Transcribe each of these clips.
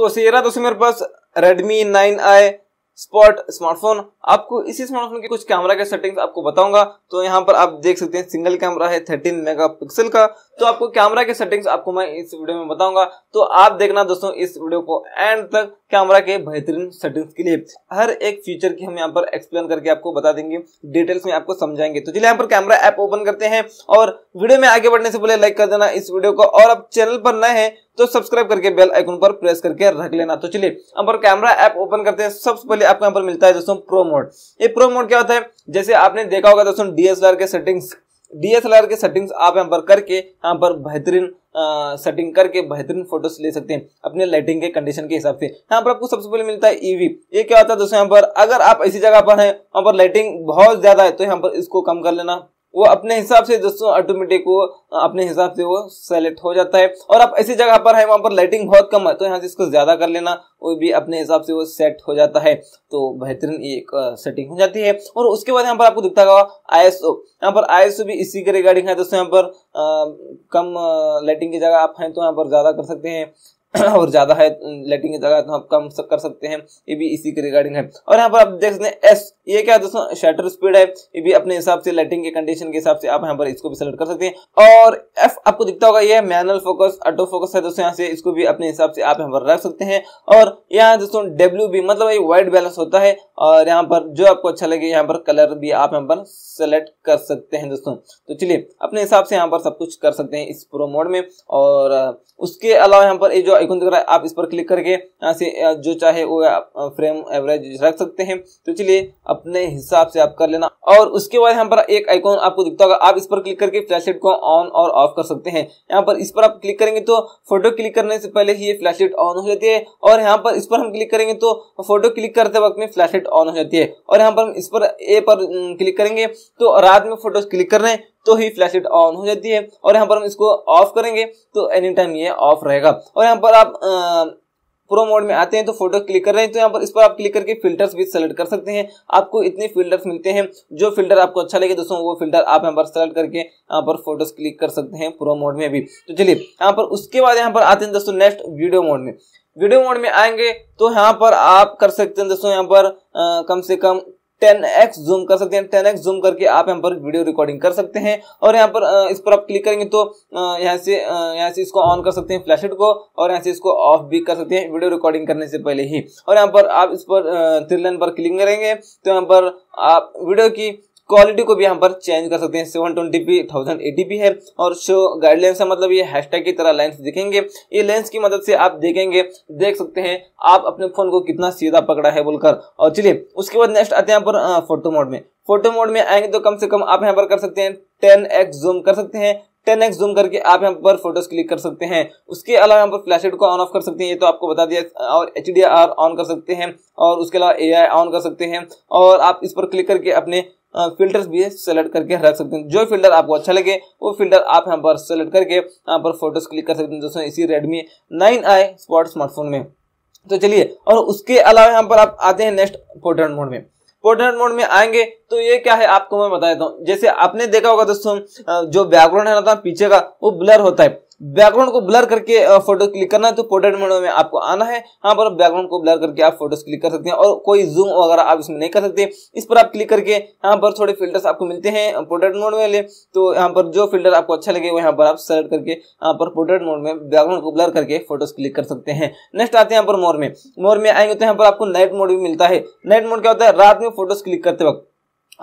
तो सियरा दोस्तों मेरे पास Redmi nine i sport smartphone आपको इसी स्मार्टफोन के कुछ कैमरा के सेटिंग्स आपको बताऊंगा तो यहाँ पर आप देख सकते हैं सिंगल कैमरा है 13 मेगापिक्सल का तो आपको कैमरा के सेटिंग्स आपको मैं इस वीडियो में बताऊंगा तो आप देखना दोस्तों इस वीडियो को एंड तक कैमरा के बेहतरीन सेटिंग्स के लिए हर एक फीचर की हम यहाँ पर एक्सप्लेन करके आपको बता देंगे डिटेल्स में आपको समझाएंगे तो चलिए यहाँ पर कैमरा ऐप ओपन करते हैं और वीडियो में आगे बढ़ने से पहले लाइक कर देना इस वीडियो को और आप चैनल पर नए हैं तो सब्सक्राइब करके बेल आइकन पर प्रेस करके रख लेना तो चलिए अब पर कैमरा ऐप ओपन करते हैं सबसे पहले आपको यहाँ पर मिलता है दोस्तों प्रो मोड ये प्रो मोड क्या होता है जैसे आपने देखा होगा दोस्तों डीएसएलआर के सेटिंग्स डीएसएलआर के सेटिंग्स आप यहाँ पर करके यहाँ पर बेहतरीन सेटिंग करके बेहतरीन फोटोज ले सकते हैं अपने लाइटिंग के कंडीशन के हिसाब से यहाँ पर आपको सबसे पहले मिलता है ईवी e ये क्या होता है दोस्तों यहाँ पर अगर आप ऐसी जगह पर हैं वहाँ पर लाइटिंग बहुत ज्यादा है तो यहाँ पर इसको कम कर लेना वो अपने हिसाब से दोस्तों ऑटोमेटिक वो अपने हिसाब से वो सेलेक्ट हो जाता है और आप ऐसी जगह पर है वहां पर लाइटिंग बहुत कम है तो यहाँ से इसको ज्यादा कर लेना वो भी अपने हिसाब से वो सेट हो जाता है तो बेहतरीन एक सेटिंग हो जाती है और उसके बाद यहाँ पर आपको दिखता होगा आई एस ओ यहाँ पर आई एस ओ भी इसी के रिगार्डिंग है दोस्तों यहाँ पर आ, कम लाइटिंग की जगह आप हैं तो यहाँ पर ज्यादा कर सकते हैं और ज्यादा है लेटिंग की जगह तो आप कम कर सकते हैं ये भी इसी के रिगार्डिंग है और यहाँ पर आप देख सकते हैं एस ये क्या दोस्तों शटर स्पीड है ये भी अपने हिसाब से लाइटिंग के कंडीशन के हिसाब से आप यहाँ पर इसको भी सेलेक्ट कर सकते हैं और एफ आपको दिखता होगा ये मैनुअल फोकस ऑटो फोकस है दोस्तों यहाँ से इसको भी अपने हिसाब से आप यहाँ पर रख सकते हैं और यहाँ दोस्तों डब्ल्यू भी मतलब ये वाइट बैलेंस होता है और यहाँ पर जो आपको अच्छा लगे यहाँ पर कलर भी आप यहाँ पर सेलेक्ट कर सकते हैं दोस्तों तो चलिए अपने हिसाब से यहाँ पर सब कुछ कर सकते हैं इस प्रो मोड में और उसके अलावा यहाँ पर ये जो आइकन दिख रहा है आप इस पर क्लिक करके यहाँ से जो चाहे वो फ्रेम एवरेज रख सकते हैं तो चलिए अपने हिसाब से आप कर लेना और उसके बाद यहाँ पर एक आइकॉन आपको दिखता होगा आप इस पर क्लिक करके फ्लैश लाइट को ऑन और ऑफ कर सकते हैं यहाँ पर इस पर आप क्लिक करेंगे तो फोटो क्लिक करने से पहले ही ये लाइट ऑन हो जाती है और यहाँ पर इस पर हम क्लिक करेंगे तो फोटो क्लिक करते वक्त में फ्लैश लाइट ऑन हो जाती है और यहाँ पर हम इस पर ए पर क्लिक करेंगे तो रात में फोटो क्लिक कर रहे हैं तो ही फ्लैश लाइट ऑन हो जाती है और यहाँ पर हम इसको ऑफ करेंगे तो एनी टाइम ये ऑफ रहेगा और यहाँ पर आप प्रो मोड में आते हैं तो फोटो क्लिक कर रहे हैं तो यहाँ पर इस पर आप क्लिक करके फिल्टर्स भी सेलेक्ट कर सकते हैं आपको इतने फिल्टर्स मिलते हैं जो फिल्टर आपको अच्छा लगे दोस्तों वो फिल्टर आप यहाँ पर सेलेक्ट करके यहाँ पर फोटोज क्लिक कर सकते हैं प्रो मोड में भी तो चलिए यहाँ पर उसके बाद यहाँ पर आते हैं दोस्तों नेक्स्ट वीडियो मोड में वीडियो मोड में आएंगे तो यहाँ पर आप कर सकते हैं दोस्तों यहाँ पर आ, कम से कम टेन एक्स जूम कर सकते हैं टेन एक्स जूम करके आप यहाँ पर वीडियो रिकॉर्डिंग कर सकते हैं और यहाँ पर इस पर आप क्लिक करेंगे तो यहाँ से यहाँ से इसको ऑन कर सकते हैं फ्लैश को और यहाँ से इसको ऑफ भी कर सकते हैं वीडियो रिकॉर्डिंग करने से पहले ही और यहाँ पर आप इस पर थ्री लाइन पर क्लिक करेंगे तो यहाँ पर आप वीडियो की क्वालिटी को भी यहाँ पर चेंज कर सकते हैं seven twenty p thousand eighty p है और शो गाइडलाइंस का मतलब ये हैशटैग की तरह लेंस दिखेंगे ये लेंस की मदद से आप देखेंगे देख सकते हैं आप अपने फोन को कितना सीधा पकड़ा है बोलकर और चलिए उसके बाद नेक्स्ट आते हैं यहाँ पर फोटो मोड में फोटो मोड में आएंगे तो कम से कम आप यहाँ पर कर सकते हैं टेन एक्स जूम कर सकते हैं टेन एक्स जूम करके आप यहाँ पर फोटोज क्लिक कर सकते हैं उसके अलावा यहाँ पर फ्लैशलाइट को ऑन ऑफ कर सकते हैं ये तो आपको बता दिया और एच डी आर ऑन कर सकते हैं और उसके अलावा ए आई ऑन कर सकते हैं और आप इस पर क्लिक करके अपने फिल्टर्स भी सेलेक्ट करके रख सकते हैं जो फिल्टर आपको अच्छा लगे वो फिल्टर आप यहाँ पर सेलेक्ट करके यहाँ पर फोटोज क्लिक कर सकते हैं दोस्तों इसी Redmi nine i sport smartphone में तो चलिए और उसके अलावा यहाँ पर आप आते हैं नेक्स्ट पोर्ट्रेट मोड में पोर्ट्रेट मोड में आएंगे तो ये क्या है आपको मैं बता देता हूँ जैसे आपने देखा होगा दोस्तों जो बैकग्राउंड है ना पीछे का वो ब्लर होता है बैकग्राउंड को ब्लर करके फोटो क्लिक करना है तो पोर्ट्रेट मोड में आपको आना है यहाँ पर बैकग्राउंड को ब्लर करके आप फोटोज क्लिक कर सकते हैं और कोई जूम वगैरह आप इसमें नहीं कर सकते इस पर आप क्लिक करके यहाँ पर थोड़े फिल्टर्स आपको मिलते हैं पोर्ट्रेट मोड में ले तो यहाँ पर जो फिल्टर आपको अच्छा लगे वो यहाँ पर आप सेलेक्ट करके यहाँ पर पोर्ट्रेट मोड में बैकग्राउंड को ब्लर करके फोटोज क्लिक कर सकते हैं नेक्स्ट आते हैं यहाँ पर मोर में मोर में आएंगे तो यहाँ पर आपको नाइट मोड भी मिलता है नाइट मोड क्या होता है रात में फोटोज क्लिक करते वक्त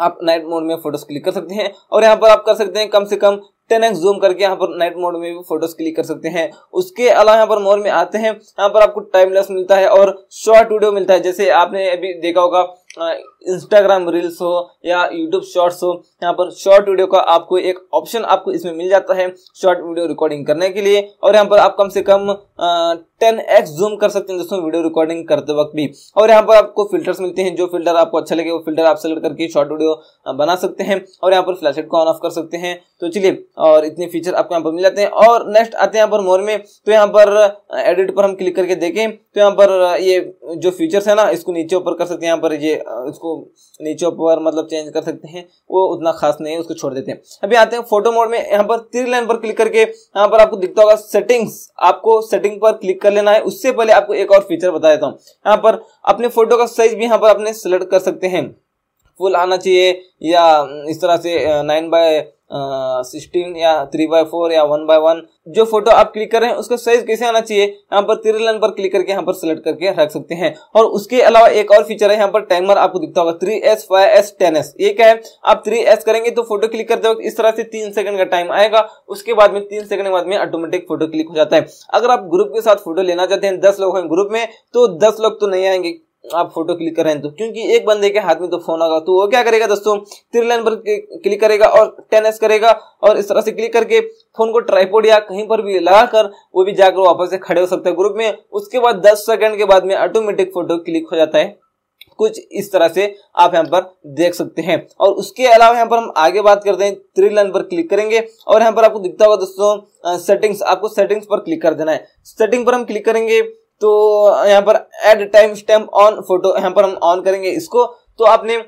आप नाइट मोड में फोटोज क्लिक कर सकते हैं और यहाँ पर आप कर सकते हैं कम से कम टेन एक्स जूम करके यहाँ पर नाइट मोड में भी फोटोज क्लिक कर सकते हैं उसके अलावा यहाँ पर मोर में आते हैं यहाँ पर आपको टाइम लेस मिलता है और शॉर्ट वीडियो मिलता है जैसे आपने अभी देखा होगा इंस्टाग्राम रील्स हो या यूट्यूब शॉर्ट्स हो यहाँ पर शॉर्ट वीडियो का आपको एक ऑप्शन आपको इसमें मिल जाता है शॉर्ट वीडियो रिकॉर्डिंग करने के लिए और यहाँ पर आप कम से कम टेन एक्स जूम कर सकते हैं दोस्तों वीडियो रिकॉर्डिंग करते वक्त भी और यहाँ पर आपको फिल्टर्स मिलते हैं जो फिल्टर आपको अच्छा लगे वो फिल्टर आप सेलेक्ट करके शॉर्ट वीडियो बना सकते हैं और यहाँ पर फ्लैशेट को ऑन ऑफ कर सकते हैं तो चलिए और इतने फीचर आपको यहाँ पर मिल जाते हैं और नेक्स्ट आते हैं यहाँ पर मोर में तो यहाँ पर एडिट पर हम क्लिक करके देखें तो यहाँ पर ये जो फीचर्स है ना इसको नीचे ऊपर कर सकते हैं यहाँ पर ये इसको नीचे ऊपर मतलब चेंज कर सकते हैं वो उतना खास नहीं है उसको छोड़ देते हैं अभी आते हैं फोटो मोड में यहाँ पर थ्री लाइन पर क्लिक करके यहाँ पर आपको दिखता होगा सेटिंग्स आपको सेटिंग पर क्लिक कर लेना है उससे पहले आपको एक और फीचर बता देता हूँ यहाँ पर अपने फोटो का साइज भी यहाँ पर अपने सेलेक्ट कर सकते हैं फुल आना चाहिए या इस तरह से नाइन बाय सिक्सटीन या थ्री बाय फोर या वन बाय वन जो फोटो आप क्लिक कर रहे हैं उसका साइज कैसे आना चाहिए यहाँ पर तिर लाइन पर क्लिक करके यहाँ पर सेलेक्ट करके रख सकते हैं और उसके अलावा एक और फीचर है यहाँ पर टाइमर आपको दिखता होगा three s five s ten s ये क्या है आप थ्री एस करेंगे तो फोटो क्लिक करते वक्त इस तरह से तीन सेकंड का टाइम आएगा उसके बाद में तीन सेकंड के बाद में ऑटोमेटिक फोटो क्लिक हो जाता है अगर आप ग्रुप के साथ फोटो लेना चाहते हैं दस लोग हैं ग्रुप में तो दस लोग तो नहीं आएंगे आप फोटो क्लिक कर रहे हैं तो क्योंकि एक बंदे के हाथ में तो फोन होगा तो वो क्या करेगा दोस्तों थ्री लाइन पर क्लिक करेगा और टेन करेगा और इस तरह से क्लिक करके फोन को ट्राईपोर्ड या कहीं पर भी लगा कर वो भी जाकर वापस से खड़े हो सकता है ग्रुप में उसके बाद दस सेकेंड के बाद में ऑटोमेटिक फोटो क्लिक हो जाता है कुछ इस तरह से आप यहाँ पर देख सकते हैं और उसके अलावा यहाँ पर हम आगे बात करते हैं थ्री लाइन पर क्लिक करेंगे और यहाँ पर आपको दिखता होगा दोस्तों सेटिंग्स आपको सेटिंग्स पर क्लिक कर देना है सेटिंग पर हम क्लिक करेंगे तो यहाँ पर add time stamp on photo यहाँ पर हम ऑन करेंगे इसको तो आपने आ,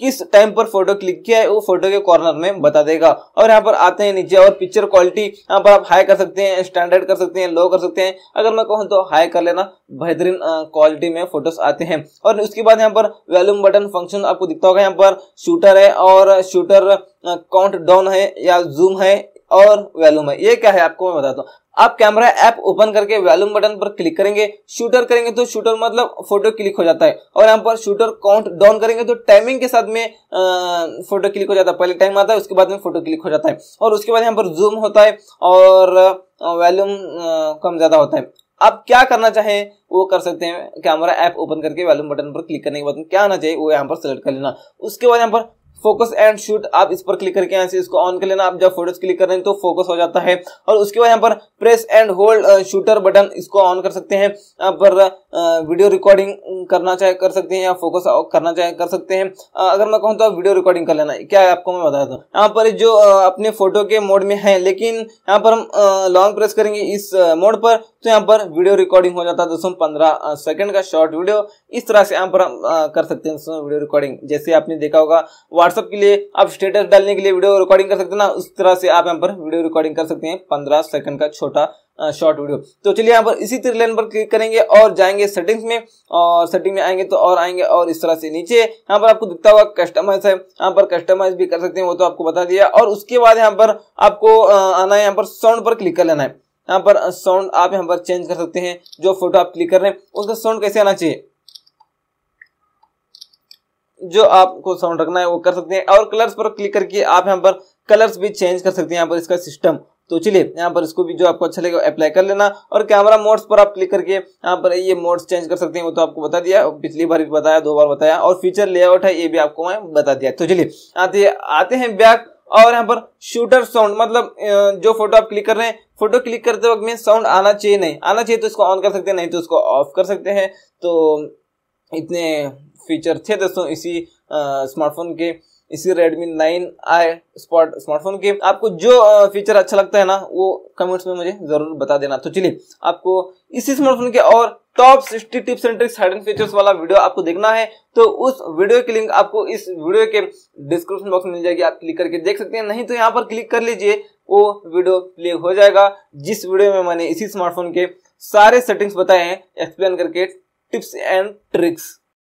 किस टाइम पर फोटो क्लिक किया है वो फोटो के कॉर्नर में बता देगा और यहाँ पर आते हैं नीचे और पिक्चर क्वालिटी यहाँ पर आप हाई कर सकते हैं स्टैंडर्ड कर सकते हैं लो कर सकते हैं अगर मैं कहूँ तो हाई कर लेना बेहतरीन क्वालिटी में फोटोज आते हैं और उसके बाद यहाँ पर वॉल्यूम बटन फंक्शन आपको दिखता होगा यहाँ पर शूटर है और शूटर काउंट डाउन है या जूम है और वैल्यूम है ये क्या है आपको मैं बताता हूँ आप कैमरा ऐप ओपन करके वैल्यूम बटन पर क्लिक करेंगे शूटर करेंगे तो शूटर मतलब फोटो क्लिक हो जाता है और यहाँ पर शूटर काउंट डाउन करेंगे तो टाइमिंग के साथ में आ, फोटो क्लिक हो जाता है पहले टाइम आता है उसके बाद में फोटो क्लिक हो जाता है और उसके बाद यहाँ पर जूम होता है और वैल्यूम कम ज़्यादा होता है आप क्या करना चाहें वो कर सकते हैं कैमरा ऐप ओपन करके वैल्यूम बटन पर क्लिक करने के बाद क्या आना चाहिए वो यहाँ पर सेलेक्ट कर लेना उसके बाद यहाँ पर फोकस एंड शूट आप इस पर क्लिक करके यहाँ से इसको ऑन कर लेना आप जब फोटोज क्लिक कर रहे हैं तो फोकस हो जाता है और उसके बाद यहाँ पर press and hold shutter button इसको ऑन कर सकते हैं यहाँ पर वीडियो रिकॉर्डिंग करना चाहे कर सकते हैं या फोकस करना चाहे कर सकते हैं अगर मैं कहूँ तो आप वीडियो रिकॉर्डिंग कर लेना क्या है आपको मैं बताया था यहाँ पर जो अपने फोटो के मोड में है लेकिन यहाँ पर हम लॉन्ग प्रेस करेंगे इस मोड पर तो यहाँ पर वीडियो रिकॉर्डिंग हो जाता है दोस्तों पंद्रह सेकंड का शॉर्ट वीडियो इस तरह से यहाँ पर हम कर सकते हैं दोस्तों वीडियो रिकॉर्डिंग जैसे आपने देखा होगा व्हाट्सअप के लिए आप स्टेटस डालने के लिए वीडियो रिकॉर्डिंग कर सकते हैं ना उस तरह से आप यहाँ पर वीडियो रिकॉर्डिंग कर सकते हैं पंद्रह सेकंड का छोटा शॉर्ट वीडियो तो चलिए यहाँ पर इसी त्रिलेन पर क्लिक करेंगे और जाएंगे सेटिंग्स में और सेटिंग में आएंगे तो और आएंगे और इस तरह से नीचे यहाँ पर आपको दिखता हुआ कस्टमाइज है यहाँ पर कस्टमाइज भी कर सकते हैं वो तो आपको बता दिया और उसके बाद यहाँ पर आपको आना है यहाँ पर साउंड पर क्लिक कर लेना है यहाँ पर साउंड आप यहाँ पर चेंज कर सकते हैं जो फोटो आप क्लिक कर रहे हैं उसका साउंड कैसे आना चाहिए जो आपको साउंड रखना है वो कर सकते हैं और कलर्स पर क्लिक करके आप यहाँ पर कलर्स भी चेंज कर सकते हैं यहाँ पर इसका सिस्टम तो चलिए यहाँ पर इसको भी जो आपको अच्छा लगेगा अप्लाई कर लेना और कैमरा मोड्स पर आप क्लिक करके यहाँ पर ये मोड्स चेंज कर सकते हैं वो तो आपको बता दिया पिछली बार भी बताया दो बार बताया और फीचर लेआउट है ये भी आपको मैं बता दिया तो चलिए आते आते हैं बैक और यहाँ पर शूटर साउंड मतलब जो फोटो आप क्लिक कर रहे हैं फोटो क्लिक करते वक्त में साउंड आना चाहिए नहीं आना चाहिए तो इसको ऑन कर सकते हैं नहीं तो इसको ऑफ कर सकते हैं तो इतने फीचर थे दोस्तों इसी स्मार्टफोन के इसी Redmi 9i आई स्पॉट स्मार्टफोन के आपको जो फीचर अच्छा लगता है ना वो कमेंट्स में मुझे ज़रूर बता देना तो चलिए आपको इसी स्मार्टफोन के और top sixty tips and tricks hide features वाला वीडियो आपको देखना है तो उस वीडियो की लिंक आपको इस वीडियो के डिस्क्रिप्शन बॉक्स में मिल जाएगी आप क्लिक करके देख सकते हैं नहीं तो यहाँ पर क्लिक कर लीजिए वो वीडियो प्ले हो जाएगा जिस वीडियो में मैंने इसी स्मार्टफोन के सारे सेटिंग्स बताए हैं एक्सप्लेन करके टिप्स एंड ट्रिक्स